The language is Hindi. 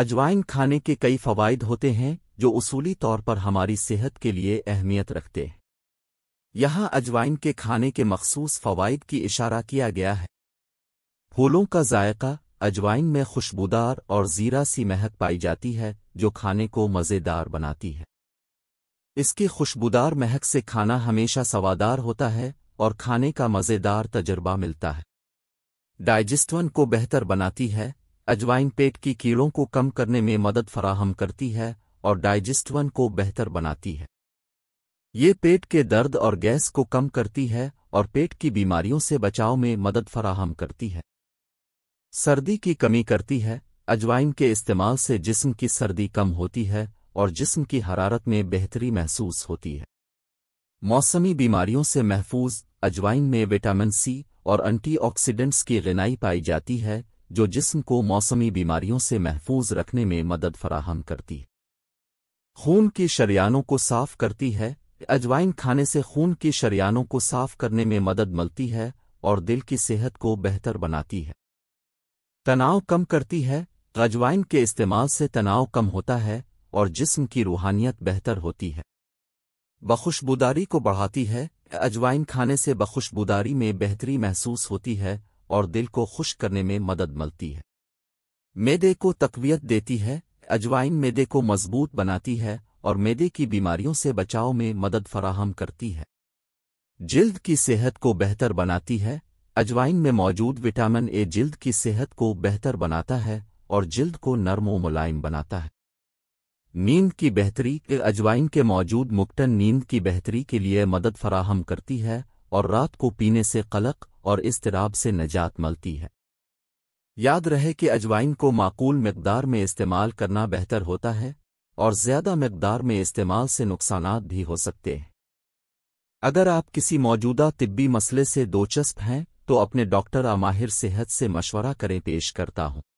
अजवाइन खाने के कई फ़वाद होते हैं जो उसूली तौर पर हमारी सेहत के लिए अहमियत रखते हैं यहाँ अजवाइन के खाने के मखसूस फ़वाद की इशारा किया गया है फूलों का जायका अजवाइन में खुशबूदार और ज़ीरा सी महक पाई जाती है जो खाने को मज़ेदार बनाती है इसकी खुशबूदार महक से खाना हमेशा सवादार होता है और खाने का मज़ेदार तजर्बा मिलता है डाइजेस्टवन को बेहतर बनाती है अजवाइन पेट की कीड़ों को कम करने में मदद फराहम करती है और डाइजेस्टवन को बेहतर बनाती है ये पेट के दर्द और गैस को कम करती है और पेट की बीमारियों से बचाव में मदद फराहम करती है सर्दी की कमी करती है अजवाइन के इस्तेमाल से जिस्म की सर्दी कम होती है और जिस्म की हरारत में बेहतरी महसूस होती है मौसमी बीमारियों से महफूज अजवाइन में विटामिन सी और एंटीऑक्सीडेंट्स की गनाई पाई जाती है जो जिस्म को मौसमी बीमारियों से महफूज रखने में मदद फराहम करती है खून के शरियानों को साफ करती है अजवाइन खाने से खून के शरियानों को साफ करने में मदद मिलती है और दिल की सेहत को बेहतर बनाती है तनाव कम करती है अजवाइन के इस्तेमाल से तनाव कम होता है और जिस्म की रूहानियत बेहतर होती है बखुशबुदारी को बढ़ाती है अजवाइन खाने से बखुशबुदारी में बेहतरी महसूस होती है और दिल को खुश करने में मदद मिलती है मेदे को तकवीत देती है अजवाइन मेदे को मजबूत बनाती है और मेदे की बीमारियों से बचाव में मदद फराहम करती है जिल्द की सेहत को बेहतर बनाती है अजवाइन में मौजूद विटामिन ए जिल्द की सेहत को बेहतर बनाता है और जिल्द को नर्म व मुलायम बनाता है नींद की बेहतरी अजवाइन के मौजूद मुक्टन नींद की बेहतरी के लिए मदद फराहम करती है और रात को पीने से कलक और इसतराब से नजात मिलती है याद रहे कि अजवाइन को माकूल मकदार में इस्तेमाल करना बेहतर होता है और ज़्यादा मकदार में इस्तेमाल से नुकसान भी हो सकते हैं अगर आप किसी मौजूदा तिब्बी मसले से दोचस्प हैं तो अपने डॉक्टर आमाहिर माहिर सेहत से मशवरा करें पेश करता हूं